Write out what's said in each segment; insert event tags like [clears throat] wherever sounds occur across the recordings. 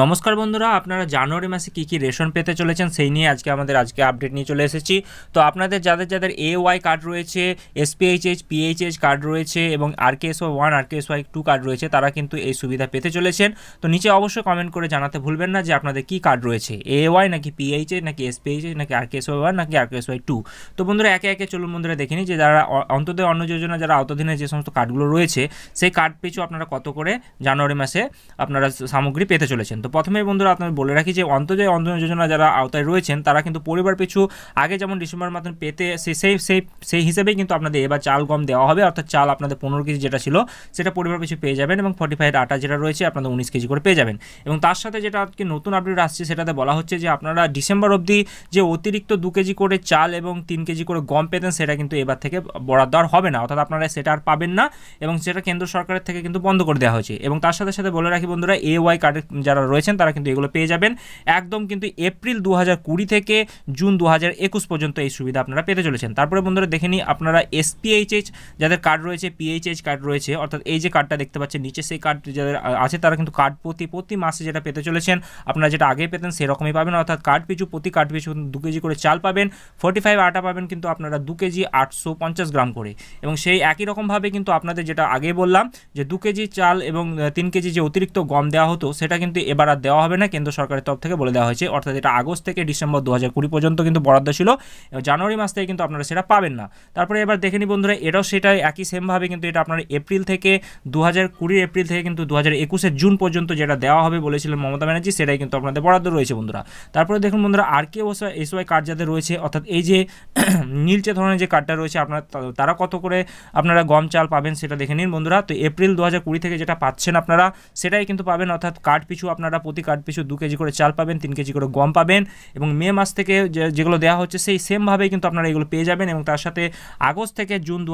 নমস্কার বন্ধুরা আপনারা জানুয়ারি মাসে কী কী রেশন পেতে চলেছেন সেই নিয়ে আজকে আমাদের আজকে আপডেট নিয়ে চলে এসেছি তো আপনাদের যাদের যাদের এ ওয়াই কার্ড রয়েছে এসপিএইচএইচ পিএইচএইচ কার্ড রয়েছে এবং RKS Y one RKS Y two card রয়েছে তারা কিন্তু এই সুবিধা পেতে চলেছেন তো নিচে অবশ্যই কমেন্ট করে জানাতে ভুলবেন না যে আপনাদের কী কার্ড রয়েছে এ ওয়াই নাকি পিএইচএ নাকি এসপিএইচএইচ নাকি আরকেএস ওয়াই ওয়ান নাকি আরকেএস ওয়াই টু তো বন্ধুরা একে একে চলুন বন্ধুরা দেখিনি যে যারা অন্তদয় অন্ন যোজনা যারা আওতাধীনে যে সমস্ত কার্ডগুলো রয়েছে সেই কার্ড পিছু আপনারা কত করে জানুয়ারি মাসে আপনারা সামগ্রী পেতে চলেছেন রয়েছেন তো প্রথমে বন্ধুরা আপনাদের বলে রাখি যে অন্তর্জয় অন্তর্জয় যোজনা যারা আওতায় রয়েছেন তারা কিন্তু পরিবার পিছু আগে যেমন ডিসেম্বর মতন পেতে সেই সেই সেই হিসেবেই কিন্তু আপনাদের এবার চাল গম দেওয়া হবে অর্থাৎ চাল আপনাদের পনেরো কেজি যেটা ছিল সেটা পরিবার পিছু পেয়ে যাবেন এবং ফাইভ আটা যেটা রয়েছে আপনাদের উনিশ কেজি করে পেয়ে যাবেন এবং তার সাথে যেটা আজকে নতুন আপডেট আসছে সেটাতে বলা হচ্ছে যে আপনারা ডিসেম্বর অবধি যে অতিরিক্ত দু কেজি করে চাল এবং তিন কেজি করে গম পেতেন সেটা কিন্তু এবার থেকে বরাদ্দ আর হবে না অর্থাৎ আপনারা সেটা আর পাবেন না এবং সেটা কেন্দ্র সরকারের থেকে কিন্তু বন্ধ করে দেওয়া হয়েছে এবং তার সাথে সাথে বলে রাখি বন্ধুরা এ ওয়াই কার্ডের যারা যারা রয়েছেন তারা কিন্তু এগুলো পেয়ে যাবেন একদম কিন্তু এপ্রিল দু থেকে জুন দু পর্যন্ত এই সুবিধা আপনারা পেতে চলেছেন তারপরে বন্ধুরা দেখে নিই আপনারা এসপিএইচএইচ যাদের কার্ড রয়েছে পিএইচএইচ কার্ড রয়েছে অর্থাৎ এই যে কার্ডটা দেখতে পাচ্ছেন নিচে সেই কার্ড যাদের আছে তারা কিন্তু কার্ড প্রতি প্রতি মাসে যেটা পেতে চলেছেন আপনারা যেটা আগে পেতেন সেরকমই পাবেন অর্থাৎ কার্ড পিছু প্রতি কার্ড পিছু দু কেজি করে চাল পাবেন ফোর্টি ফাইভ আটা পাবেন কিন্তু আপনারা দু কেজি আটশো পঞ্চাশ গ্রাম করে এবং সেই একই রকমভাবে কিন্তু আপনাদের যেটা আগে বললাম যে দু কেজি চাল এবং তিন কেজি যে অতিরিক্ত গম দেওয়া হতো সেটা কিন্তু এবার আর দেওয়া হবে না কেন্দ্র সরকারের তরফ থেকে বলে দেওয়া হয়েছে অর্থাৎ এটা আগস্ট থেকে ডিসেম্বর দু পর্যন্ত কিন্তু বরাদ্দ ছিল জানুয়ারি মাস থেকে কিন্তু আপনারা সেটা পাবেন না তারপরে এবার দেখে নি বন্ধুরা এটাও সেটাই একই সেমভাবে কিন্তু এটা আপনার এপ্রিল থেকে দু হাজার কুড়ির এপ্রিল থেকে কিন্তু দু হাজার একুশের জুন পর্যন্ত যেটা দেওয়া হবে বলেছিলেন মমতা ব্যানার্জি সেটাই কিন্তু আপনাদের বরাদ্দ রয়েছে বন্ধুরা তারপরে দেখুন বন্ধুরা আর কে ওসা ওয়াই কার্ড যাদের রয়েছে অর্থাৎ এই যে [clears throat] নীলচে ধরনের যে কার্ডটা রয়েছে আপনার তারা কত করে আপনারা গম চাল পাবেন সেটা দেখে নিন বন্ধুরা তো এপ্রিল দু হাজার কুড়ি থেকে যেটা পাচ্ছেন আপনারা সেটাই কিন্তু পাবেন অর্থাৎ কার্ড পিছু আপনার আপনারা প্রতি কার্ড পিছু দু কেজি করে চাল পাবেন তিন কেজি করে গম পাবেন এবং মে মাস থেকে যেগুলো দেওয়া হচ্ছে সেই সেমভাবেই কিন্তু আপনারা এগুলো পেয়ে যাবেন এবং তার সাথে আগস্ট থেকে জুন দু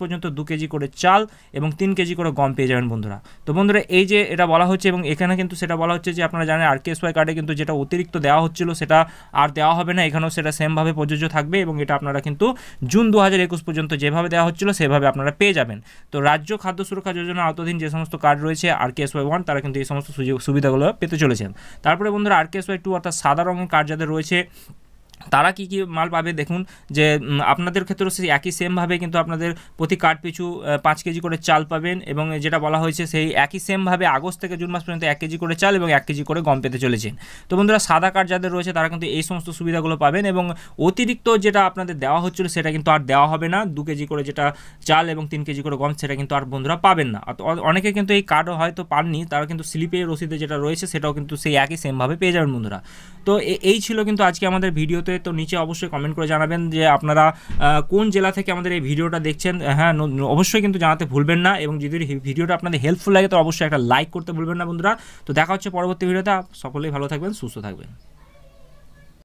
পর্যন্ত দু কেজি করে চাল এবং তিন কেজি করে গম পেয়ে যাবেন বন্ধুরা তো বন্ধুরা এই যে এটা বলা হচ্ছে এবং এখানে কিন্তু সেটা বলা হচ্ছে যে আপনারা জানেন আর কেএসওয়াই কার্ডে কিন্তু যেটা অতিরিক্ত দেওয়া হচ্ছিল সেটা আর দেওয়া হবে না এখানেও সেটা সেমভাবে প্রযোজ্য থাকবে এবং এটা আপনারা কিন্তু জুন দু পর্যন্ত যেভাবে দেওয়া হচ্ছিল সেভাবে আপনারা পেয়ে যাবেন তো রাজ্য খাদ্য সুরক্ষা যোজনা আওতাধীন যে সমস্ত কার্ড রয়েছে আর কেএসওয়াই ওয়ান তারা কিন্তু এই সমস্ত সুযোগ সুবিধাগুলো পেতে চলেছেন তারপরে বন্ধুরা আর কেস ওয়াই টু অর্থাৎ সাদা রঙের কার যাদের রয়েছে তারা কি কি মাল পাবে দেখুন যে আপনাদের ক্ষেত্রেও সেই একই সেমভাবে কিন্তু আপনাদের প্রতি কার্ড পিছু পাঁচ কেজি করে চাল পাবেন এবং যেটা বলা হয়েছে সেই একই সেমভাবে আগস্ট থেকে জুন মাস পর্যন্ত এক কেজি করে চাল এবং এক কেজি করে গম পেতে চলেছেন তো বন্ধুরা সাদা কার্ড যাদের রয়েছে তারা কিন্তু এই সমস্ত সুবিধাগুলো পাবেন এবং অতিরিক্ত যেটা আপনাদের দেওয়া হচ্ছিল সেটা কিন্তু আর দেওয়া হবে না দু কেজি করে যেটা চাল এবং তিন কেজি করে গম সেটা কিন্তু আর বন্ধুরা পাবেন না অনেকে কিন্তু এই কার্ডও হয়তো পাননি তারা কিন্তু স্লিপে রসিদে যেটা রয়েছে সেটাও কিন্তু সেই একই সেমভাবে পেয়ে যাবেন বন্ধুরা তো এই ছিল কিন্তু আজকে আমাদের ভিডিওতে মুহূর্তে তো নিচে অবশ্যই কমেন্ট করে জানাবেন যে আপনারা কোন জেলা থেকে আমাদের এই ভিডিওটা দেখছেন হ্যাঁ অবশ্যই কিন্তু জানাতে ভুলবেন না এবং যদি ভিডিওটা আপনাদের হেল্পফুল লাগে তো অবশ্যই একটা লাইক করতে ভুলবেন না বন্ধুরা তো দেখা হচ্ছে পরবর্তী ভিডিওতে সকলেই ভালো থাকবেন সুস্থ থাকবেন